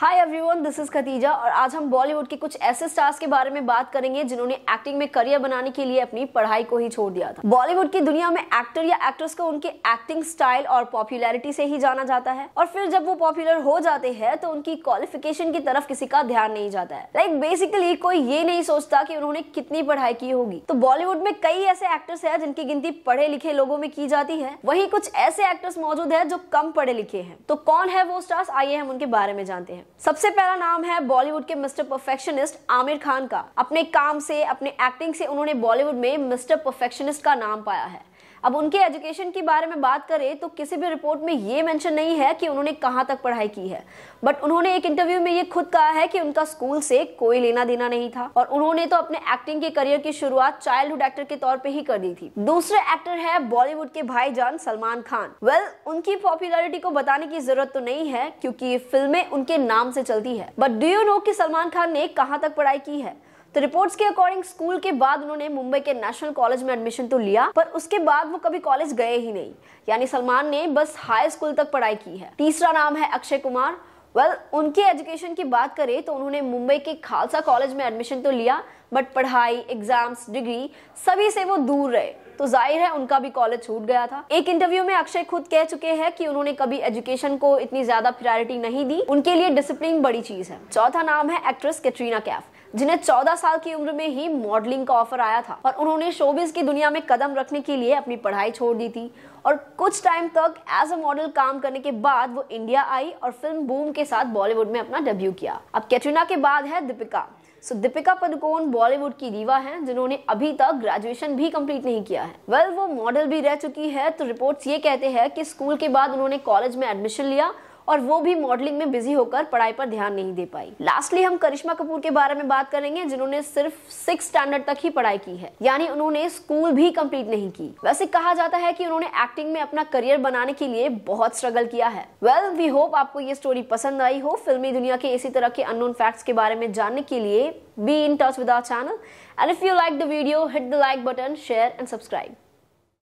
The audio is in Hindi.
hi everyone this is Khatija और आज हम बॉलीवुड के कुछ ऐसे स्टार्स के बारे में बात करेंगे जिन्होंने एक्टिंग में करियर बनाने के लिए अपनी पढ़ाई को ही छोड़ दिया था बॉलीवुड की दुनिया में एक्टर या एक्ट्रेस को उनके एक्टिंग स्टाइल और पॉपुलैरिटी से ही जाना जाता है और फिर जब वो पॉपुलर हो जाते हैं तो उनकी क्वालिफिकेशन की तरफ किसी का ध्यान नहीं जाता है लाइक like, बेसिकली कोई ये नहीं सोचता की उन्होंने कितनी पढ़ाई की होगी तो बॉलीवुड में कई ऐसे एक्टर्स है जिनकी गिनती पढ़े लिखे लोगों में की जाती है वही कुछ ऐसे एक्टर्स मौजूद है जो कम पढ़े लिखे हैं तो कौन है वो स्टार्स आइए हम उनके बारे में जानते हैं सबसे पहला नाम है बॉलीवुड के मिस्टर परफेक्शनिस्ट आमिर खान का अपने काम से अपने एक्टिंग से उन्होंने बॉलीवुड में मिस्टर परफेक्शनिस्ट का नाम पाया है अब उनके एजुकेशन के बारे में बात करें तो किसी भी रिपोर्ट में ये मेंशन नहीं है कि उन्होंने कहाँ तक पढ़ाई की है बट उन्होंने एक इंटरव्यू में ये खुद कहा है कि उनका स्कूल से कोई लेना देना नहीं था और उन्होंने तो अपने एक्टिंग के करियर की शुरुआत चाइल्डहुड एक्टर के तौर पर ही कर दी थी दूसरे एक्टर है बॉलीवुड के भाईजान सलमान खान वेल well, उनकी पॉपुलरिटी को बताने की जरूरत तो नहीं है क्योंकि फिल्में उनके नाम से चलती है बट डू यू नो कि सलमान खान ने कहाँ तक पढ़ाई की है तो रिपोर्ट्स के अकॉर्डिंग स्कूल के बाद उन्होंने मुंबई के नेशनल कॉलेज में एडमिशन तो लिया पर उसके बाद वो कभी कॉलेज गए ही नहीं यानी सलमान ने बस हाई स्कूल तक पढ़ाई की है तीसरा नाम है अक्षय कुमार वेल well, उनके एजुकेशन की बात करें तो उन्होंने मुंबई के खालसा कॉलेज में एडमिशन तो लिया बट पढ़ाई एग्जाम्स डिग्री सभी से वो दूर रहे तो जाहिर है उनका भी कॉलेज छूट गया था एक इंटरव्यू में अक्षय खुद कह चुके हैं कि उन्होंने कभी एजुकेशन को इतनी ज्यादा प्रायोरिटी नहीं दी उनके लिए डिसिप्लिन बड़ी चीज है चौथा नाम है एक्ट्रेस कैटरीना कैफ जिन्हें 14 साल की उम्र में ही मॉडलिंग का ऑफर आया था और उन्होंने शोबिज की दुनिया में कदम रखने के लिए अपनी पढ़ाई छोड़ दी थी और कुछ टाइम तक एज अ मॉडल काम करने के बाद वो इंडिया आई और फिल्म बूम के साथ बॉलीवुड में अपना डेब्यू किया अब कैटरीना के बाद है दीपिका सो so, दीपिका पदुकोण बॉलीवुड की रीवा हैं जिन्होंने अभी तक ग्रेजुएशन भी कंप्लीट नहीं किया है वेल well, वो मॉडल भी रह चुकी है तो रिपोर्ट्स ये कहते हैं कि स्कूल के बाद उन्होंने कॉलेज में एडमिशन लिया और वो भी मॉडलिंग में बिजी होकर पढ़ाई पर ध्यान नहीं दे पाई लास्टली हम करिश्मा कपूर के बारे में बात करेंगे जिन्होंने सिर्फ सिक्स स्टैंडर्ड तक ही पढ़ाई की है यानी उन्होंने स्कूल भी कम्प्लीट नहीं की वैसे कहा जाता है की उन्होंने एक्टिंग में अपना करियर बनाने के लिए बहुत स्ट्रगल किया है वेल वी होप आपको ये स्टोरी पसंद आई हो फिल्मी दुनिया के इसी तरह के अनोन फैक्ट्स के बारे में जानने के लिए be in touch with our channel and if you like the video hit the like button share and subscribe